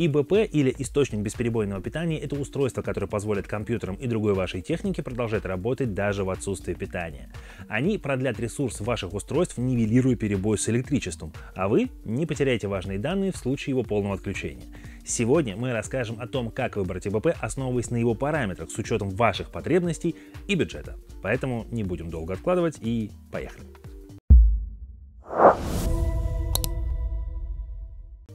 ИБП или источник бесперебойного питания – это устройство, которое позволит компьютерам и другой вашей технике продолжать работать даже в отсутствии питания. Они продлят ресурс ваших устройств, нивелируя перебой с электричеством, а вы не потеряете важные данные в случае его полного отключения. Сегодня мы расскажем о том, как выбрать ИБП, основываясь на его параметрах с учетом ваших потребностей и бюджета. Поэтому не будем долго откладывать и поехали.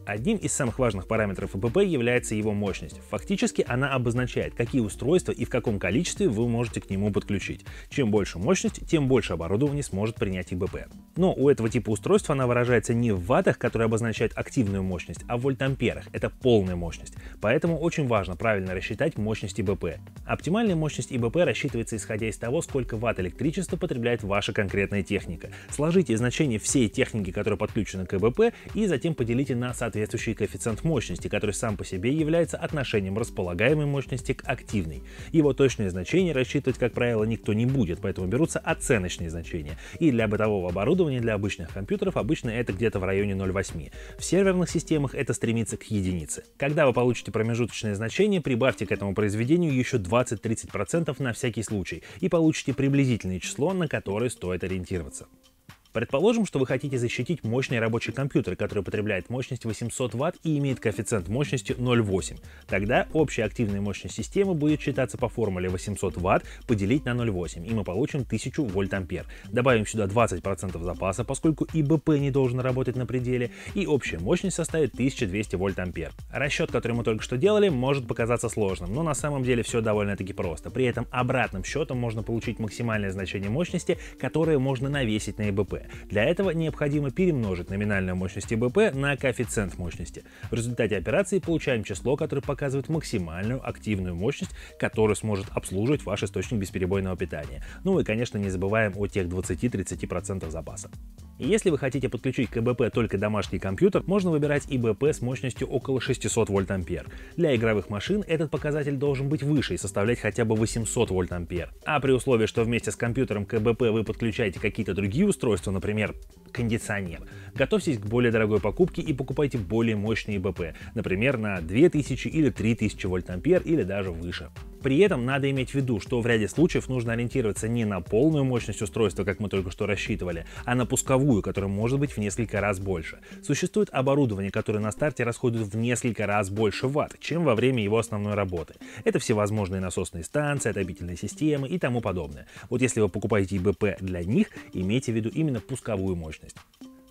Одним из самых важных параметров АПП является его мощность. Фактически она обозначает, какие устройства и в каком количестве вы можете к нему подключить. Чем больше мощность, тем больше оборудование сможет принять ИБП. Но у этого типа устройства она выражается не в ваттах, которые обозначают активную мощность, а в вольтамперах. Это полная мощность. Поэтому очень важно правильно рассчитать мощность ИБП. Оптимальная мощность ИБП рассчитывается исходя из того, сколько ватт электричества потребляет ваша конкретная техника. Сложите значение всей техники, которая подключена к ИБП, и затем поделите на соответствующие соответствующий коэффициент мощности, который сам по себе является отношением располагаемой мощности к активной. Его точное значение рассчитывать, как правило, никто не будет, поэтому берутся оценочные значения. И для бытового оборудования, для обычных компьютеров обычно это где-то в районе 0,8. В серверных системах это стремится к единице. Когда вы получите промежуточное значение, прибавьте к этому произведению еще 20-30% на всякий случай и получите приблизительное число, на которое стоит ориентироваться. Предположим, что вы хотите защитить мощный рабочий компьютер, который потребляет мощность 800 Вт и имеет коэффициент мощности 0,8. Тогда общая активная мощность системы будет считаться по формуле 800 Вт поделить на 0,8, и мы получим 1000 вольт ампер. Добавим сюда 20% запаса, поскольку ИБП не должен работать на пределе, и общая мощность составит 1200 вольт ампер. Расчет, который мы только что делали, может показаться сложным, но на самом деле все довольно-таки просто. При этом обратным счетом можно получить максимальное значение мощности, которое можно навесить на ИБП далее. Для этого необходимо перемножить номинальную мощность ИБП на коэффициент мощности. В результате операции получаем число, которое показывает максимальную активную мощность, которую сможет обслуживать ваш источник бесперебойного питания. Ну и, конечно, не забываем о тех 20-30% запаса. Если вы хотите подключить к ИБП только домашний компьютер, можно выбирать ИБП с мощностью около 600 вольт ампер. Для игровых машин этот показатель должен быть выше и составлять хотя бы 800 вольт ампер. А при условии, что вместе с компьютером к ИБП вы подключаете какие-то другие устройства, например, кондиционер. Готовьтесь к более дорогой покупке и покупайте более мощные БП, например, на 2000 или 3000 вольт ампер или даже выше. При этом надо иметь в виду, что в ряде случаев нужно ориентироваться не на полную мощность устройства, как мы только что рассчитывали, а на пусковую, которая может быть в несколько раз больше. Существует оборудование, которое на старте расходует в несколько раз больше ватт, чем во время его основной работы. Это всевозможные насосные станции, отопительные системы и тому подобное. Вот если вы покупаете ИБП для них, имейте в виду именно пусковую мощность.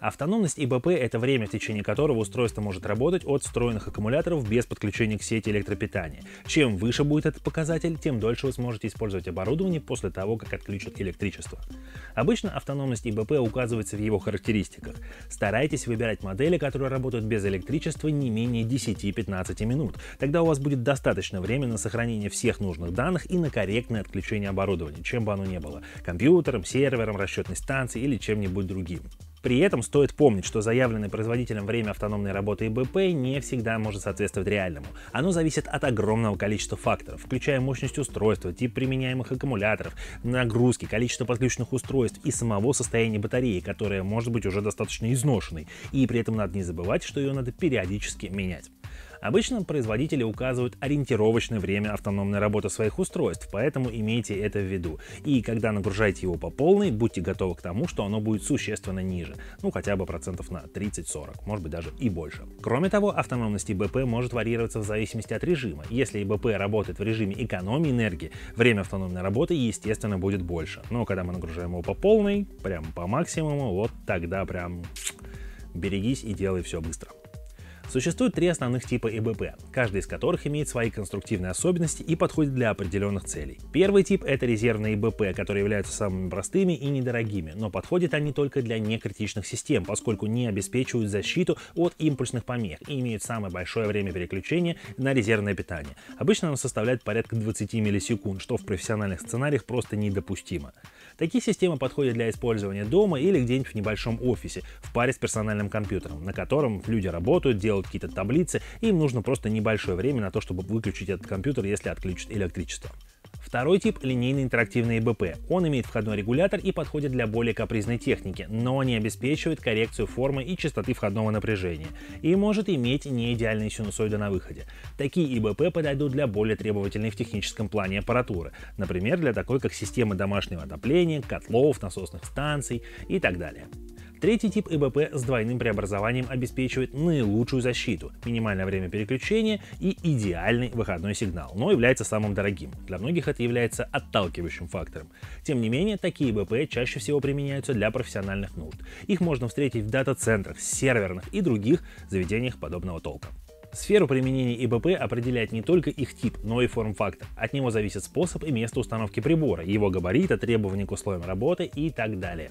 Автономность ИБП — это время, в течение которого устройство может работать от встроенных аккумуляторов без подключения к сети электропитания. Чем выше будет этот показатель, тем дольше вы сможете использовать оборудование после того, как отключат электричество. Обычно автономность ИБП указывается в его характеристиках. Старайтесь выбирать модели, которые работают без электричества не менее 10-15 минут. Тогда у вас будет достаточно времени на сохранение всех нужных данных и на корректное отключение оборудования, чем бы оно ни было — компьютером, сервером, расчетной станцией или чем-нибудь другим. При этом стоит помнить, что заявленное производителем время автономной работы ИБП не всегда может соответствовать реальному. Оно зависит от огромного количества факторов, включая мощность устройства, тип применяемых аккумуляторов, нагрузки, количество подключенных устройств и самого состояния батареи, которая может быть уже достаточно изношенной. И при этом надо не забывать, что ее надо периодически менять. Обычно производители указывают ориентировочное время автономной работы своих устройств, поэтому имейте это в виду. И когда нагружаете его по полной, будьте готовы к тому, что оно будет существенно ниже, ну хотя бы процентов на 30-40, может быть даже и больше. Кроме того, автономность ИБП может варьироваться в зависимости от режима. Если ИБП работает в режиме экономии энергии, время автономной работы, естественно, будет больше. Но когда мы нагружаем его по полной, прям по максимуму, вот тогда прям берегись и делай все быстро. Существует три основных типа ЭБП, каждый из которых имеет свои конструктивные особенности и подходит для определенных целей. Первый тип — это резервные ЭБП, которые являются самыми простыми и недорогими, но подходят они только для некритичных систем, поскольку не обеспечивают защиту от импульсных помех и имеют самое большое время переключения на резервное питание. Обычно оно составляет порядка 20 миллисекунд, что в профессиональных сценариях просто недопустимо. Такие системы подходят для использования дома или где-нибудь в небольшом офисе в паре с персональным компьютером, на котором люди работают, делают делают какие-то таблицы, и им нужно просто небольшое время на то, чтобы выключить этот компьютер, если отключат электричество. Второй тип – линейный интерактивный ИБП. Он имеет входной регулятор и подходит для более капризной техники, но не обеспечивает коррекцию формы и частоты входного напряжения, и может иметь неидеальные синусоида на выходе. Такие ИБП подойдут для более требовательной в техническом плане аппаратуры, например, для такой как системы домашнего отопления, котлов, насосных станций и так далее. Третий тип ЭБП с двойным преобразованием обеспечивает наилучшую защиту, минимальное время переключения и идеальный выходной сигнал, но является самым дорогим. Для многих это является отталкивающим фактором. Тем не менее, такие э БП чаще всего применяются для профессиональных нужд. Их можно встретить в дата-центрах, серверных и других заведениях подобного толка. Сферу применения ИБП э определяет не только их тип, но и форм-фактор. От него зависит способ и место установки прибора, его габариты, требования к условиям работы и так далее.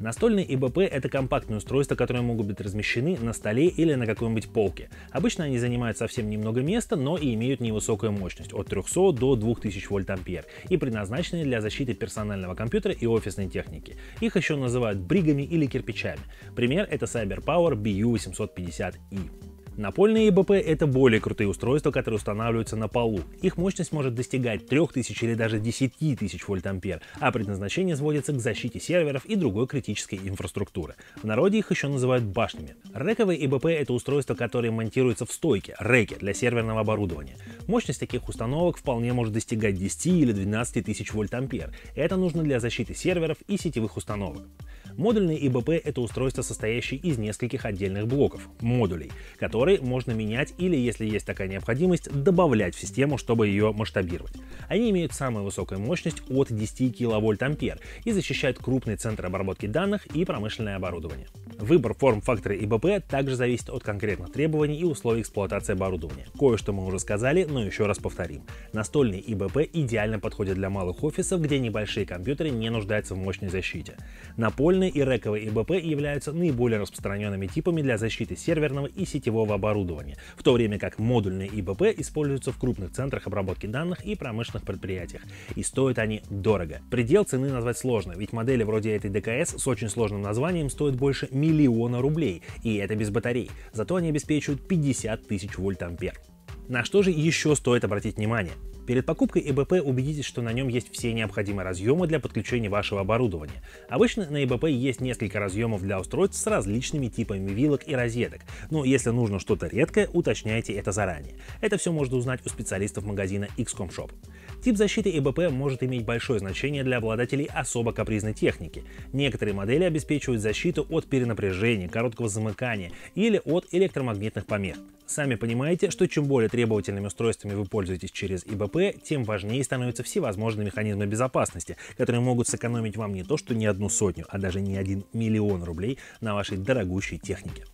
Настольные ИБП — это компактные устройства, которые могут быть размещены на столе или на какой-нибудь полке. Обычно они занимают совсем немного места, но и имеют невысокую мощность — от 300 до 2000 вольт ампер, и предназначены для защиты персонального компьютера и офисной техники. Их еще называют бригами или кирпичами. Пример — это CyberPower BU850i. Напольные ИБП — это более крутые устройства, которые устанавливаются на полу. Их мощность может достигать 3000 или даже 10 тысяч вольт-ампер, а предназначение сводится к защите серверов и другой критической инфраструктуры. В народе их еще называют башнями. Рековые ИБП — это устройства, которые монтируются в стойке, реке, для серверного оборудования. Мощность таких установок вполне может достигать 10 или 12 тысяч вольт-ампер. Это нужно для защиты серверов и сетевых установок. Модульные ИБП — это устройство, состоящее из нескольких отдельных блоков, модулей, которые можно менять или, если есть такая необходимость, добавлять в систему, чтобы ее масштабировать. Они имеют самую высокую мощность от 10 кВт-ампер и защищают крупный центр обработки данных и промышленное оборудование. Выбор форм-фактора ИБП также зависит от конкретных требований и условий эксплуатации оборудования. Кое-что мы уже сказали, но еще раз повторим. Настольные ИБП идеально подходят для малых офисов, где небольшие компьютеры не нуждаются в мощной защите. Напольные и рековые ИБП являются наиболее распространенными типами для защиты серверного и сетевого оборудования, в то время как модульные ИБП используются в крупных центрах обработки данных и промышленных предприятиях. И стоят они дорого. Предел цены назвать сложно, ведь модели вроде этой ДКС с очень сложным названием стоят больше миллиона миллиона рублей, и это без батарей, зато они обеспечивают 50 тысяч вольт ампер. На что же еще стоит обратить внимание? Перед покупкой ЭБП убедитесь, что на нем есть все необходимые разъемы для подключения вашего оборудования. Обычно на ЭБП есть несколько разъемов для устройств с различными типами вилок и розеток, но если нужно что-то редкое, уточняйте это заранее. Это все можно узнать у специалистов магазина XCOM Shop. Тип защиты ИБП может иметь большое значение для обладателей особо капризной техники. Некоторые модели обеспечивают защиту от перенапряжения, короткого замыкания или от электромагнитных помех. Сами понимаете, что чем более требовательными устройствами вы пользуетесь через ИБП, тем важнее становятся всевозможные механизмы безопасности, которые могут сэкономить вам не то что не одну сотню, а даже не один миллион рублей на вашей дорогущей технике.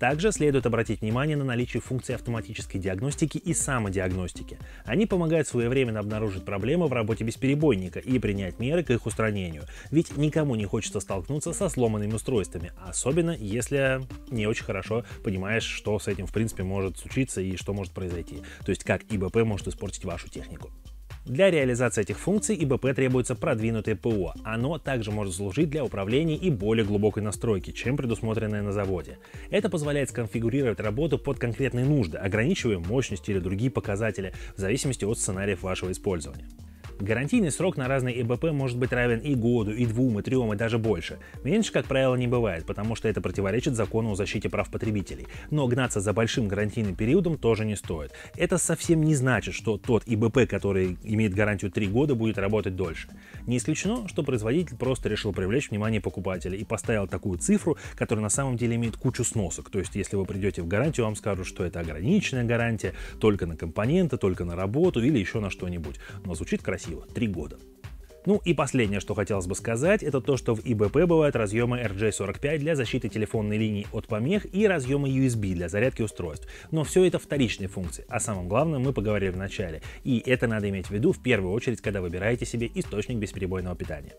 Также следует обратить внимание на наличие функций автоматической диагностики и самодиагностики. Они помогают своевременно обнаружить проблемы в работе бесперебойника и принять меры к их устранению, ведь никому не хочется столкнуться со сломанными устройствами, особенно если не очень хорошо понимаешь, что с этим в принципе может случиться и что может произойти, то есть как ИБП может испортить вашу технику. Для реализации этих функций ИБП требуется продвинутое ПО. Оно также может служить для управления и более глубокой настройки, чем предусмотренное на заводе. Это позволяет сконфигурировать работу под конкретные нужды, ограничивая мощность или другие показатели в зависимости от сценариев вашего использования. Гарантийный срок на разные ЭБП может быть равен и году, и двум, и трем, и даже больше. Меньше, как правило, не бывает, потому что это противоречит закону о защите прав потребителей. Но гнаться за большим гарантийным периодом тоже не стоит. Это совсем не значит, что тот ИБП, который имеет гарантию 3 года, будет работать дольше. Не исключено, что производитель просто решил привлечь внимание покупателя и поставил такую цифру, которая на самом деле имеет кучу сносок. То есть, если вы придете в гарантию, вам скажут, что это ограниченная гарантия, только на компоненты, только на работу или еще на что-нибудь. Но звучит красиво норматива – 3 года. Ну и последнее, что хотелось бы сказать, это то, что в ИБП бывают разъемы RJ45 для защиты телефонной линии от помех и разъемы USB для зарядки устройств. Но все это вторичные функции, А самым главным мы поговорили в начале. И это надо иметь в виду в первую очередь, когда выбираете себе источник бесперебойного питания.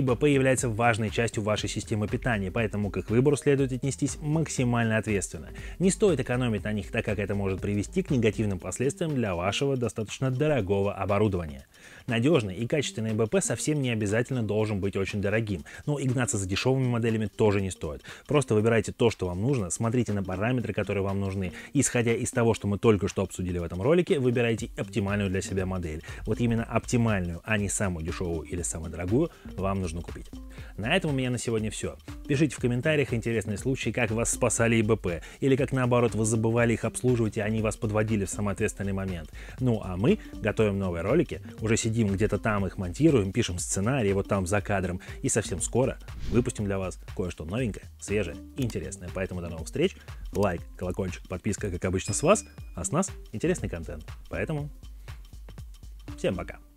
ИБП является важной частью вашей системы питания, поэтому к их выбору следует отнестись максимально ответственно. Не стоит экономить на них, так как это может привести к негативным последствиям для вашего достаточно дорогого оборудования. Надежный и качественный ИБП совсем не обязательно должен быть очень дорогим, но игнаться за дешевыми моделями тоже не стоит. Просто выбирайте то, что вам нужно, смотрите на параметры, которые вам нужны. Исходя из того, что мы только что обсудили в этом ролике, выбирайте оптимальную для себя модель. Вот именно оптимальную, а не самую дешевую или самую дорогую, вам нужно купить. На этом у меня на сегодня все. Пишите в комментариях интересные случаи, как вас спасали ИБП, или как наоборот вы забывали их обслуживать, и они вас подводили в самоответственный момент. Ну а мы готовим новые ролики, уже сидим где-то там их монтируем, пишем сценарий вот там за кадром, и совсем скоро выпустим для вас кое-что новенькое, свежее интересное. Поэтому до новых встреч, лайк, колокольчик, подписка, как обычно с вас, а с нас интересный контент. Поэтому всем пока!